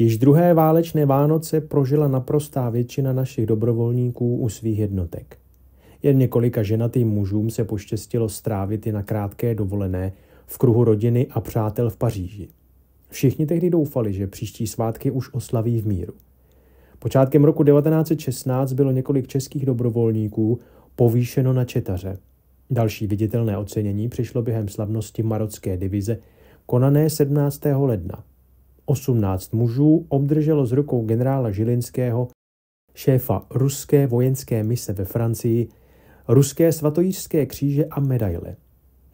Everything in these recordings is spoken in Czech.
Již druhé válečné Vánoce prožila naprostá většina našich dobrovolníků u svých jednotek. Jen několika ženatým mužům se poštěstilo strávit i na krátké dovolené v kruhu rodiny a přátel v Paříži. Všichni tehdy doufali, že příští svátky už oslaví v míru. Počátkem roku 1916 bylo několik českých dobrovolníků povýšeno na četaře. Další viditelné ocenění přišlo během slavnosti marocké divize, konané 17. ledna. 18 mužů obdrželo z rukou generála Žilinského, šéfa ruské vojenské mise ve Francii, ruské svatojířské kříže a medaile.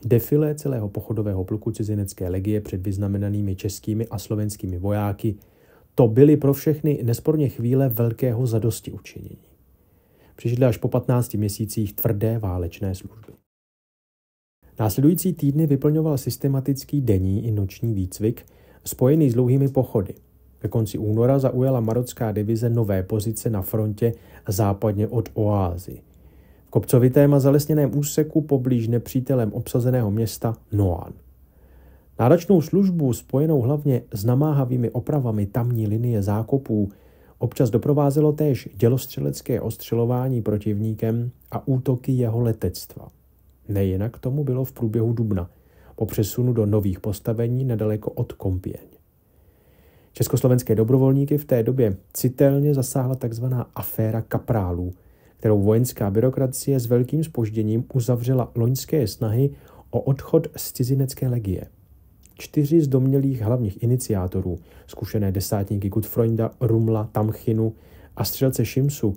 Defilé celého pochodového pluku cizinecké legie před vyznamenanými českými a slovenskými vojáky, to byly pro všechny nesporně chvíle velkého zadosti učinění. Přišli až po 15 měsících tvrdé válečné služby. Následující týdny vyplňoval systematický denní i noční výcvik – spojený s dlouhými pochody. Ke konci února zaujala marocká divize nové pozice na frontě západně od Oázy. V kopcovitém a zalesněném úseku poblíž nepřítelem obsazeného města Noan. Náročnou službu, spojenou hlavně s namáhavými opravami tamní linie zákopů, občas doprovázelo též dělostřelecké ostřelování protivníkem a útoky jeho letectva. Nejinak tomu bylo v průběhu dubna, po přesunu do nových postavení nedaleko od Kompěň. Československé dobrovolníky v té době citelně zasáhla tzv. aféra kaprálů, kterou vojenská byrokracie s velkým spožděním uzavřela loňské snahy o odchod z cizinecké legie. Čtyři z domělých hlavních iniciátorů, zkušené desátníky Gutfreunda, Rumla, Tamchinu a střelce Šimsu,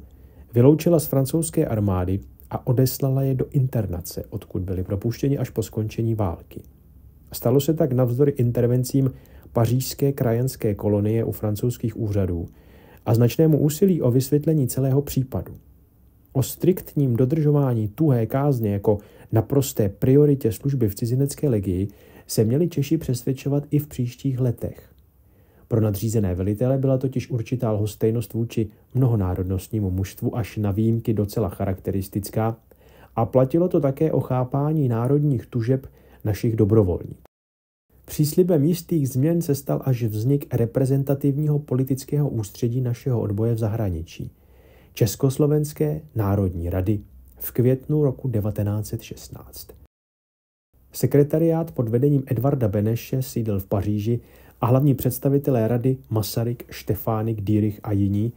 vyloučila z francouzské armády a odeslala je do internace, odkud byli propuštěni až po skončení války. Stalo se tak navzdory intervencím pařížské krajenské kolonie u francouzských úřadů a značnému úsilí o vysvětlení celého případu. O striktním dodržování tuhé kázně jako naprosté prioritě služby v cizinecké legii se měli Češi přesvědčovat i v příštích letech. Pro nadřízené velitele byla totiž určitá lhostejnost vůči mnohonárodnostnímu mužstvu až na výjimky docela charakteristická a platilo to také o chápání národních tužeb našich dobrovolníků. Příslibem jistých změn se stal až vznik reprezentativního politického ústředí našeho odboje v zahraničí – Československé národní rady v květnu roku 1916. Sekretariát pod vedením Edvarda Beneše sídl v Paříži a hlavní představitelé rady Masaryk, Štefánik, Dírich a jiní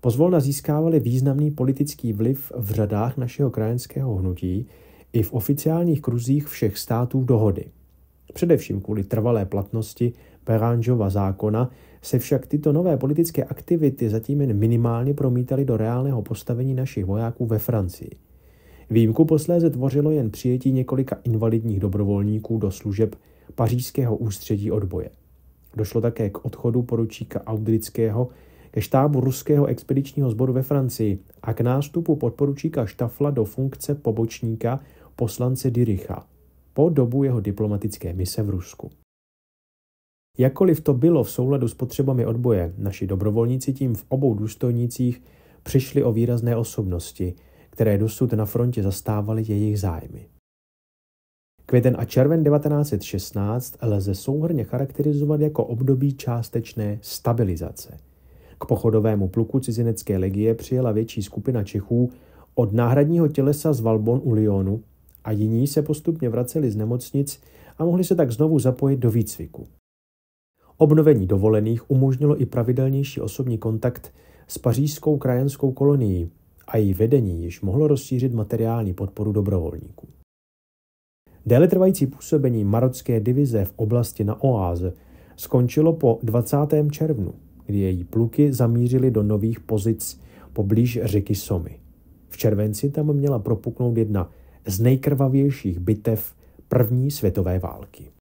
pozvolna získávali významný politický vliv v řadách našeho krajenského hnutí i v oficiálních kruzích všech států dohody. Především kvůli trvalé platnosti Beranžova zákona se však tyto nové politické aktivity zatím jen minimálně promítaly do reálného postavení našich vojáků ve Francii. Výjimku posléze tvořilo jen přijetí několika invalidních dobrovolníků do služeb pařížského ústředí odboje. Došlo také k odchodu poručíka Audrického ke štábu ruského expedičního sboru ve Francii a k nástupu podporučíka Štafla do funkce pobočníka poslance Diricha po dobu jeho diplomatické mise v Rusku. Jakkoliv to bylo v souladu s potřebami odboje, naši dobrovolníci tím v obou důstojnicích přišli o výrazné osobnosti, které dosud na frontě zastávaly jejich zájmy. Květen a červen 1916 lze souhrně charakterizovat jako období částečné stabilizace. K pochodovému pluku cizinecké legie přijela větší skupina Čechů od náhradního tělesa z Valbon u Lyonu a jiní se postupně vraceli z nemocnic a mohli se tak znovu zapojit do výcviku. Obnovení dovolených umožnilo i pravidelnější osobní kontakt s pařížskou krajenskou kolonií a její vedení již mohlo rozšířit materiální podporu dobrovolníků. Déle trvající působení marocké divize v oblasti na Oáze skončilo po 20. červnu, kdy její pluky zamířily do nových pozic poblíž řeky Somy. V červenci tam měla propuknout jedna z nejkrvavějších bitev první světové války.